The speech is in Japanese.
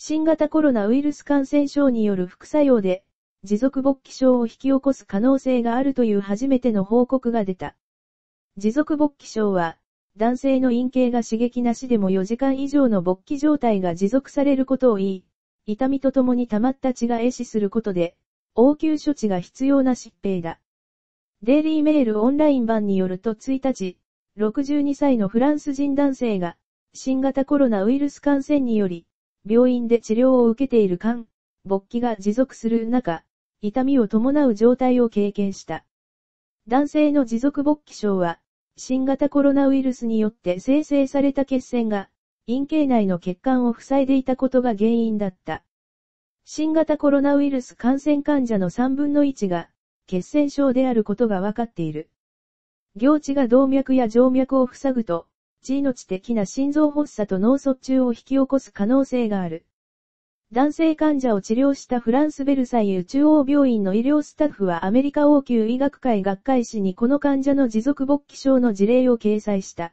新型コロナウイルス感染症による副作用で、持続勃起症を引き起こす可能性があるという初めての報告が出た。持続勃起症は、男性の陰茎が刺激なしでも4時間以上の勃起状態が持続されることを言い、痛みとともに溜まった血が壊死することで、応急処置が必要な疾病だ。デイリーメールオンライン版によると1日、62歳のフランス人男性が、新型コロナウイルス感染により、病院で治療を受けている間、勃起が持続する中、痛みを伴う状態を経験した。男性の持続勃起症は、新型コロナウイルスによって生成された血栓が、陰茎内の血管を塞いでいたことが原因だった。新型コロナウイルス感染患者の3分の1が、血栓症であることが分かっている。行地が動脈や静脈を塞ぐと、致命的な心臓発作と脳卒中を引き起こす可能性がある。男性患者を治療したフランスベルサイユ中央病院の医療スタッフはアメリカ王宮医学会学会誌にこの患者の持続勃起症の事例を掲載した。